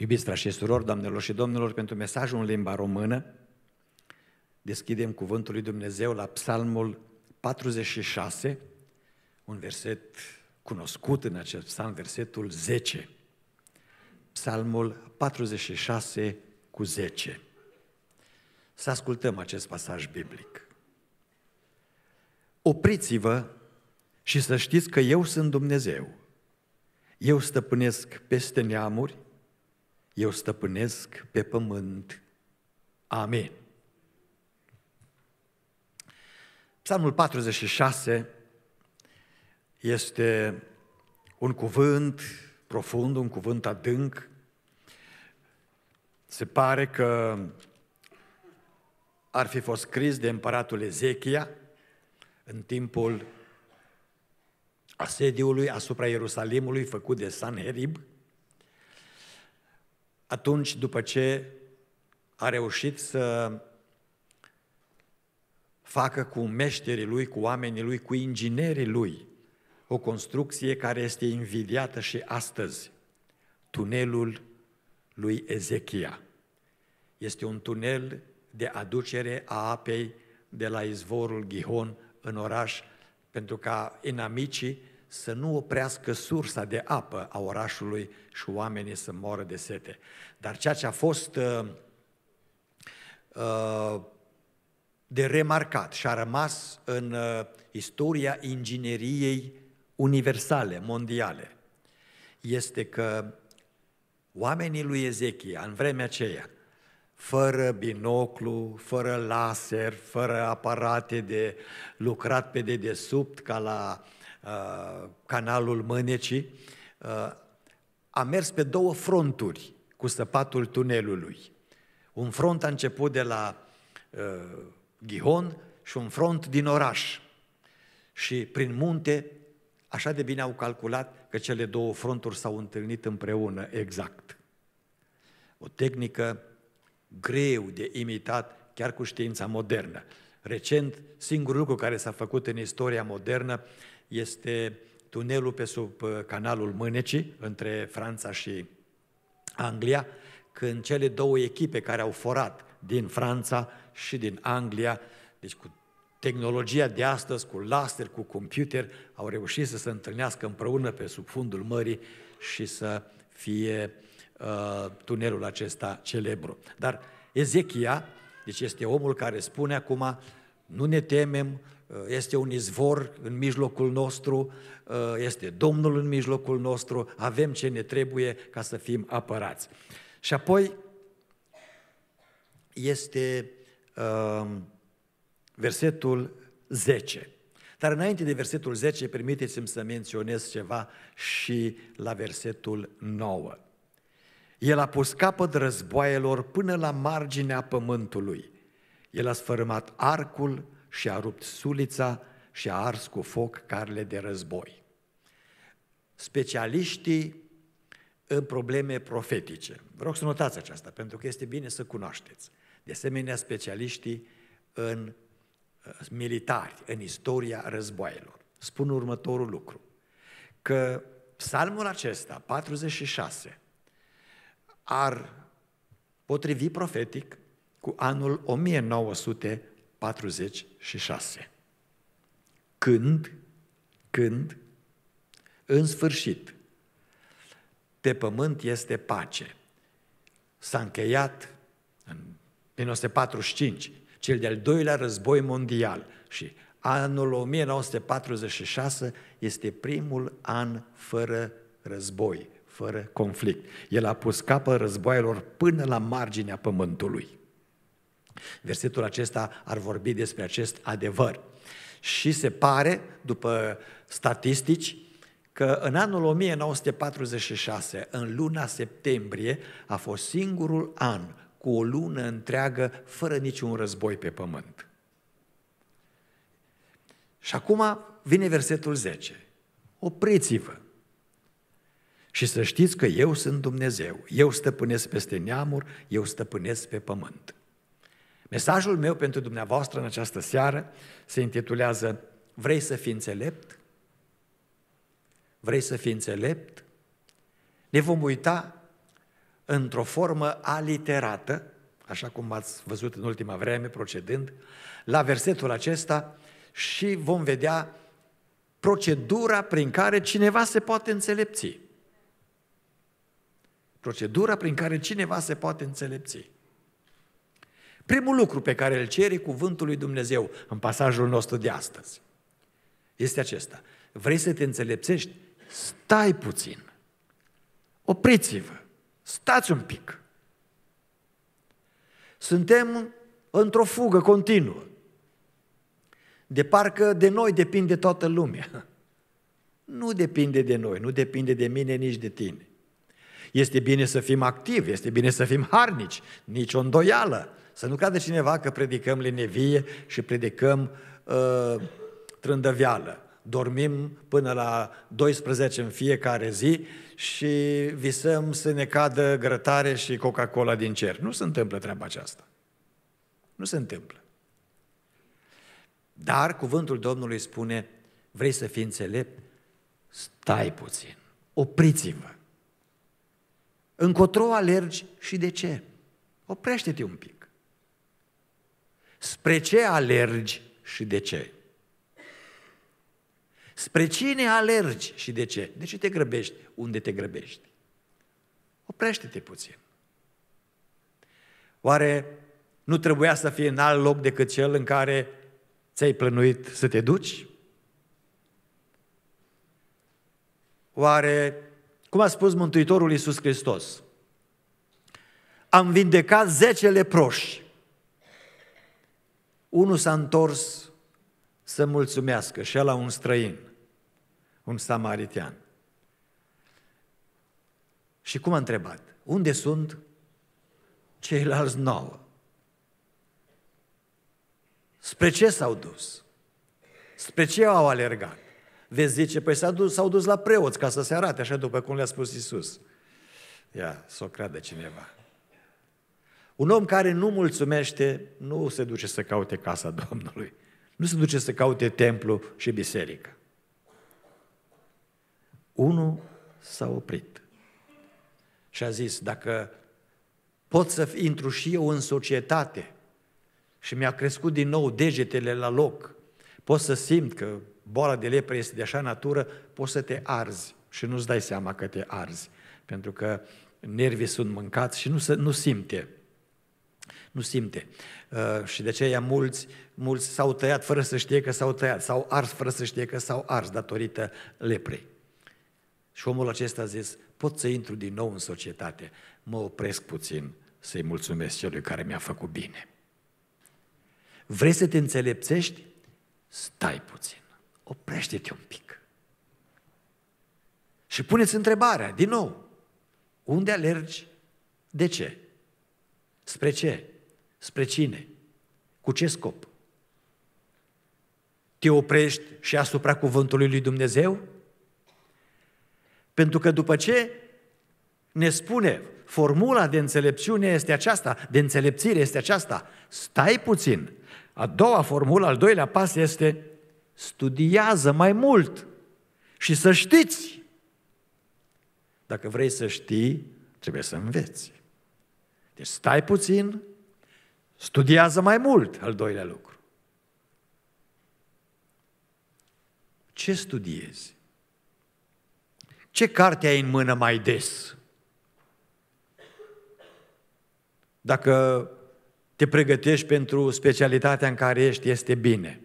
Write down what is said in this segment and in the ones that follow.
Iubiți frați și surori, doamnelor și domnilor, pentru mesajul în limba română, deschidem Cuvântul lui Dumnezeu la Psalmul 46, un verset cunoscut în acest psalm, versetul 10. Psalmul 46 cu 10. Să ascultăm acest pasaj biblic. Opriți-vă și să știți că eu sunt Dumnezeu. Eu stăpânesc peste neamuri, eu stăpânesc pe pământ. Amin. Psalmul 46 este un cuvânt profund, un cuvânt adânc. Se pare că ar fi fost scris de împăratul Ezechia în timpul asediului asupra Ierusalimului făcut de Sanherib atunci după ce a reușit să facă cu meșterii lui, cu oamenii lui, cu inginerii lui, o construcție care este invidiată și astăzi. Tunelul lui Ezechia. Este un tunel de aducere a apei de la izvorul Gihon în oraș, pentru ca inamicii să nu oprească sursa de apă a orașului și oamenii să moară de sete. Dar ceea ce a fost uh, uh de remarcat și a rămas în uh, istoria ingineriei universale, mondiale, este că oamenii lui Ezechia, în vremea aceea, fără binoclu, fără laser, fără aparate de lucrat pe dedesubt ca la uh, Uh, canalul Mânecii, uh, a mers pe două fronturi cu săpatul tunelului. Un front a început de la uh, Gihon și un front din oraș. Și prin munte, așa de bine au calculat că cele două fronturi s-au întâlnit împreună exact. O tehnică greu de imitat chiar cu știința modernă. Recent, singurul lucru care s-a făcut în istoria modernă este tunelul pe sub uh, canalul Mânecii, între Franța și Anglia, când cele două echipe care au forat din Franța și din Anglia, deci cu tehnologia de astăzi, cu laser, cu computer, au reușit să se întâlnească împreună pe sub fundul mării și să fie uh, tunelul acesta celebru. Dar Ezechia, deci este omul care spune acum, nu ne temem, Uh, este un izvor în mijlocul nostru, uh, este Domnul în mijlocul nostru, avem ce ne trebuie ca să fim apărați. Și apoi este uh, versetul 10. Dar înainte de versetul 10, permiteți-mi să menționez ceva și la versetul 9. El a pus capăt războaielor până la marginea pământului. El a sfărâmat arcul, și a rupt sulița și a ars cu foc carele de război. Specialiștii în probleme profetice. Vă rog să notați aceasta, pentru că este bine să cunoașteți. De asemenea, specialiștii în uh, militari, în istoria războaielor. Spun următorul lucru, că psalmul acesta, 46, ar potrivi profetic cu anul 1900 46. Când, când, în sfârșit, pe pământ este pace. S-a încheiat în 1945 cel de-al doilea război mondial și anul 1946 este primul an fără război, fără conflict. El a pus capă războaielor până la marginea pământului. Versetul acesta ar vorbi despre acest adevăr. Și se pare, după statistici, că în anul 1946, în luna septembrie, a fost singurul an cu o lună întreagă fără niciun război pe pământ. Și acum vine versetul 10. Opriți-vă! Și să știți că eu sunt Dumnezeu, eu stăpânesc peste neamuri, eu stăpânesc pe pământ. Mesajul meu pentru dumneavoastră în această seară se intitulează Vrei să fii înțelept? Vrei să fii înțelept? Ne vom uita într-o formă aliterată, așa cum ați văzut în ultima vreme procedând, la versetul acesta și vom vedea procedura prin care cineva se poate înțelepți. Procedura prin care cineva se poate înțelepți. Primul lucru pe care îl cere cuvântul lui Dumnezeu în pasajul nostru de astăzi este acesta. Vrei să te înțelepțești? Stai puțin. Opriți-vă. Stați un pic. Suntem într-o fugă continuă. De parcă de noi depinde toată lumea. Nu depinde de noi, nu depinde de mine nici de tine. Este bine să fim activi, este bine să fim harnici, nici o îndoială. Să nu cadă cineva că predicăm lenevie și predicăm uh, trândăveală. Dormim până la 12 în fiecare zi și visăm să ne cadă grătare și Coca-Cola din cer. Nu se întâmplă treaba aceasta. Nu se întâmplă. Dar cuvântul Domnului spune, vrei să fii înțelept? Stai puțin, opriți-vă. Încotro alergi și de ce? Oprește-te un pic. Spre ce alergi și de ce? Spre cine alergi și de ce? De ce te grăbești? Unde te grăbești? Oprește-te puțin. Oare nu trebuia să fie în alt loc decât cel în care ți-ai plănuit să te duci? Oare, cum a spus Mântuitorul Iisus Hristos, am vindecat zece leproși unul s-a întors să mulțumească și la un străin, un samaritian. Și cum a întrebat? Unde sunt ceilalți nouă? Spre ce s-au dus? Spre ce au alergat? Vezi zice, păi s-au dus, s-au dus la preoți ca să se arate, așa după cum le-a spus Isus. Ia, să o creadă cineva. Un om care nu mulțumește nu se duce să caute casa Domnului. Nu se duce să caute templu și biserică. Unul s-a oprit și a zis, dacă pot să intru și eu în societate și mi-a crescut din nou degetele la loc, pot să simt că boala de lepre este de așa natură, poți să te arzi și nu-ți dai seama că te arzi, pentru că nervii sunt mâncați și nu, se, nu simte nu simte. Uh, și de aceea mulți, mulți s-au tăiat fără să știe că s-au tăiat, s-au ars fără să știe că s-au ars datorită leprei. Și omul acesta a zis, pot să intru din nou în societate, mă opresc puțin să-i mulțumesc celui care mi-a făcut bine. Vrei să te înțelepțești? Stai puțin, oprește-te un pic. Și puneți întrebarea, din nou, unde alergi? De ce? Spre ce? Spre cine? Cu ce scop? Te oprești și asupra cuvântului lui Dumnezeu? Pentru că după ce ne spune formula de înțelepciune este aceasta, de înțelepțire este aceasta, stai puțin. A doua formulă, al doilea pas este studiază mai mult și să știți. Dacă vrei să știi, trebuie să înveți. Deci stai puțin, Studiază mai mult, al doilea lucru. Ce studiezi? Ce carte ai în mână mai des? Dacă te pregătești pentru specialitatea în care ești, este bine.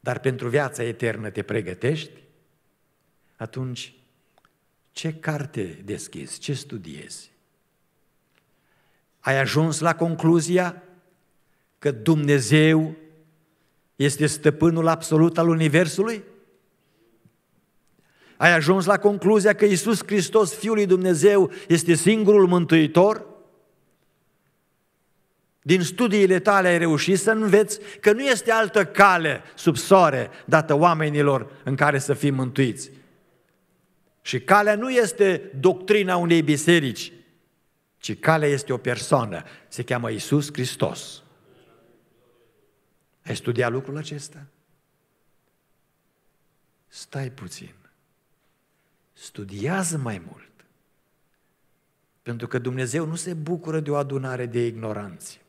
Dar pentru viața eternă te pregătești? Atunci, ce carte deschizi? Ce studiezi? ai ajuns la concluzia că Dumnezeu este stăpânul absolut al Universului? Ai ajuns la concluzia că Isus Hristos, Fiul lui Dumnezeu, este singurul Mântuitor? Din studiile tale ai reușit să înveți că nu este altă cale sub soare dată oamenilor în care să fim mântuiți. Și calea nu este doctrina unei biserici, ci calea este o persoană, se cheamă Isus Hristos. Ai studiat lucrul acesta? Stai puțin. Studiază mai mult. Pentru că Dumnezeu nu se bucură de o adunare de ignoranți.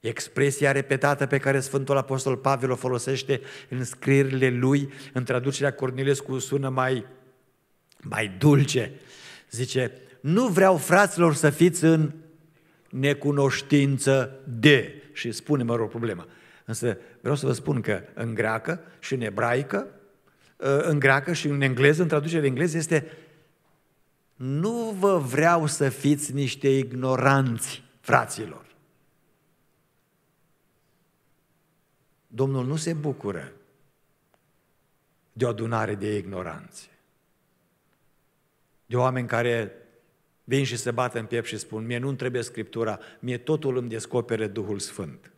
Expresia repetată pe care Sfântul Apostol Pavel o folosește în scrierile lui, în traducerea Cornilescu sună mai, mai dulce. Zice, nu vreau fraților să fiți în necunoștință de, și spune, mă rog, problema. Însă vreau să vă spun că în greacă și în ebraică, ă, în greacă și în engleză, în traducere engleză, este nu vă vreau să fiți niște ignoranți, fraților. Domnul nu se bucură de o adunare de ignoranți, de oameni care vin și se bată în piept și spun, mie nu-mi trebuie Scriptura, mie totul îmi descopere Duhul Sfânt.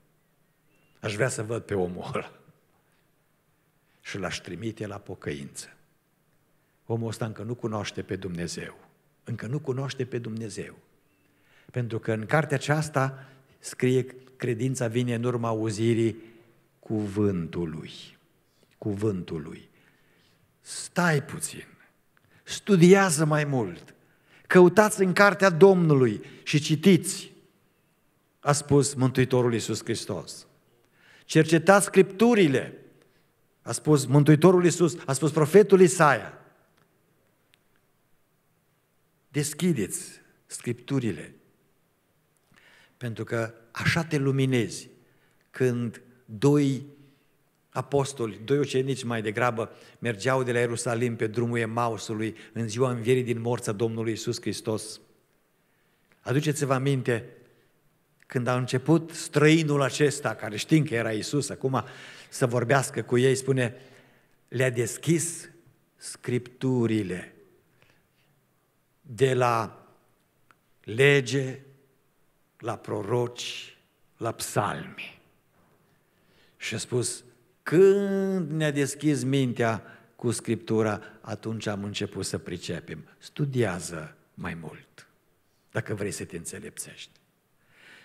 Aș vrea să văd pe omul ăla. Și l-aș trimite la pocăință. Omul ăsta încă nu cunoaște pe Dumnezeu. Încă nu cunoaște pe Dumnezeu. Pentru că în cartea aceasta scrie credința vine în urma auzirii cuvântului. Cuvântului. Stai puțin. Studiază mai mult. Căutați în cartea Domnului și citiți, a spus Mântuitorul Iisus Hristos. Cercetați scripturile, a spus Mântuitorul Iisus, a spus profetul Isaia. Deschideți scripturile, pentru că așa te luminezi când doi apostoli, doi ucenici mai degrabă, mergeau de la Ierusalim pe drumul Emausului în ziua învierii din morța Domnului Isus Hristos. Aduceți-vă aminte când a început străinul acesta, care știm că era Isus acum, să vorbească cu ei, spune, le-a deschis scripturile de la lege, la proroci, la psalmi. Și a spus, când ne-a deschis mintea cu Scriptura, atunci am început să pricepem. Studiază mai mult, dacă vrei să te înțelepțești.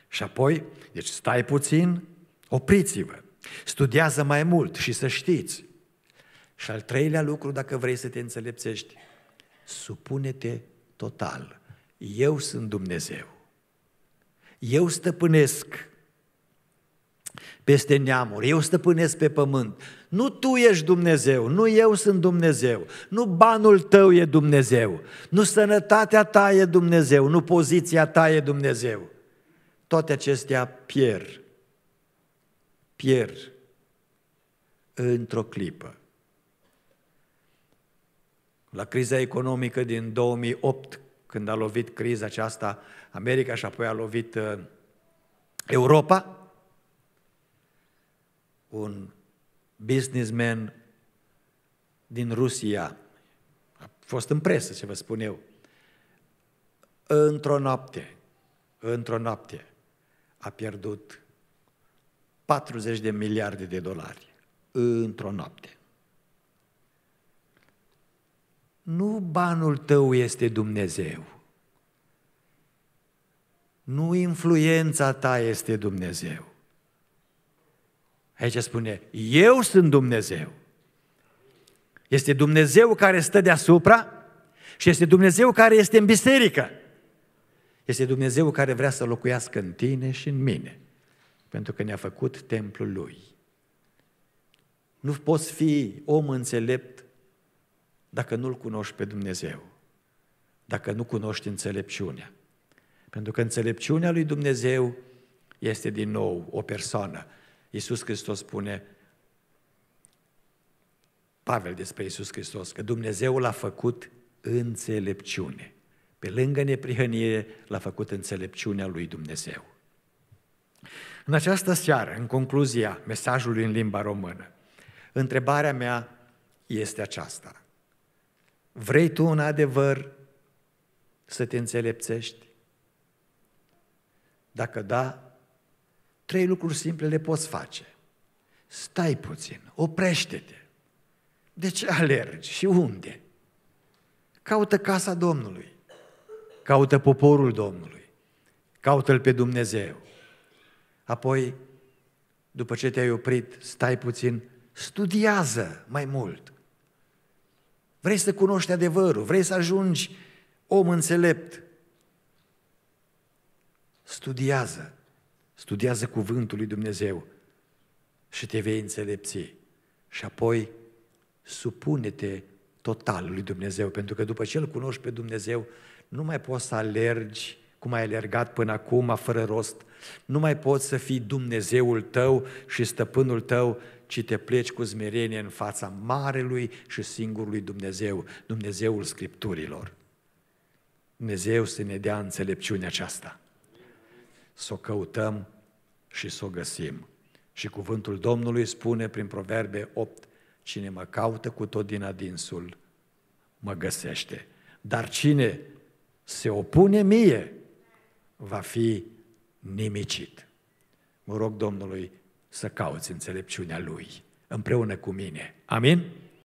Și apoi, deci stai puțin, opriți-vă, studiază mai mult și să știți. Și al treilea lucru, dacă vrei să te înțelepțești, supune-te total. Eu sunt Dumnezeu. Eu stăpânesc peste neamuri, eu stăpânesc pe pământ. Nu tu ești Dumnezeu, nu eu sunt Dumnezeu, nu banul tău e Dumnezeu, nu sănătatea ta e Dumnezeu, nu poziția ta e Dumnezeu. Toate acestea pierd, pierd într-o clipă. La criza economică din 2008, când a lovit criza aceasta America și apoi a lovit uh, Europa, un businessman din Rusia, a fost în presă, ce vă spun eu, într-o noapte, într-o noapte, a pierdut 40 de miliarde de dolari într-o noapte. Nu banul tău este Dumnezeu. Nu influența ta este Dumnezeu. Aici spune, eu sunt Dumnezeu. Este Dumnezeu care stă deasupra și este Dumnezeu care este în biserică. Este Dumnezeu care vrea să locuiască în tine și în mine, pentru că ne-a făcut templul Lui. Nu poți fi om înțelept dacă nu-L cunoști pe Dumnezeu, dacă nu cunoști înțelepciunea. Pentru că înțelepciunea lui Dumnezeu este din nou o persoană, Iisus Hristos spune, Pavel despre Iisus Hristos, că Dumnezeu l-a făcut înțelepciune. Pe lângă neprihănire, l-a făcut înțelepciunea lui Dumnezeu. În această seară, în concluzia mesajului în limba română, întrebarea mea este aceasta. Vrei tu în adevăr să te înțelepțești? Dacă da, Trei lucruri simple le poți face. Stai puțin, oprește-te. De ce alergi și unde? Caută casa Domnului, caută poporul Domnului, caută-L pe Dumnezeu. Apoi, după ce te-ai oprit, stai puțin, studiază mai mult. Vrei să cunoști adevărul, vrei să ajungi om înțelept. Studiază, studiază cuvântul lui Dumnezeu și te vei înțelepți. Și apoi supune-te total lui Dumnezeu, pentru că după ce îl cunoști pe Dumnezeu, nu mai poți să alergi cum ai alergat până acum, fără rost. Nu mai poți să fii Dumnezeul tău și stăpânul tău, ci te pleci cu zmerenie în fața Marelui și singurului Dumnezeu, Dumnezeul Scripturilor. Dumnezeu să ne dea înțelepciunea aceasta să o căutăm și să o găsim. Și cuvântul Domnului spune prin Proverbe 8, cine mă caută cu tot din adinsul, mă găsește. Dar cine se opune mie, va fi nimicit. Mă rog Domnului să cauți înțelepciunea Lui împreună cu mine. Amin?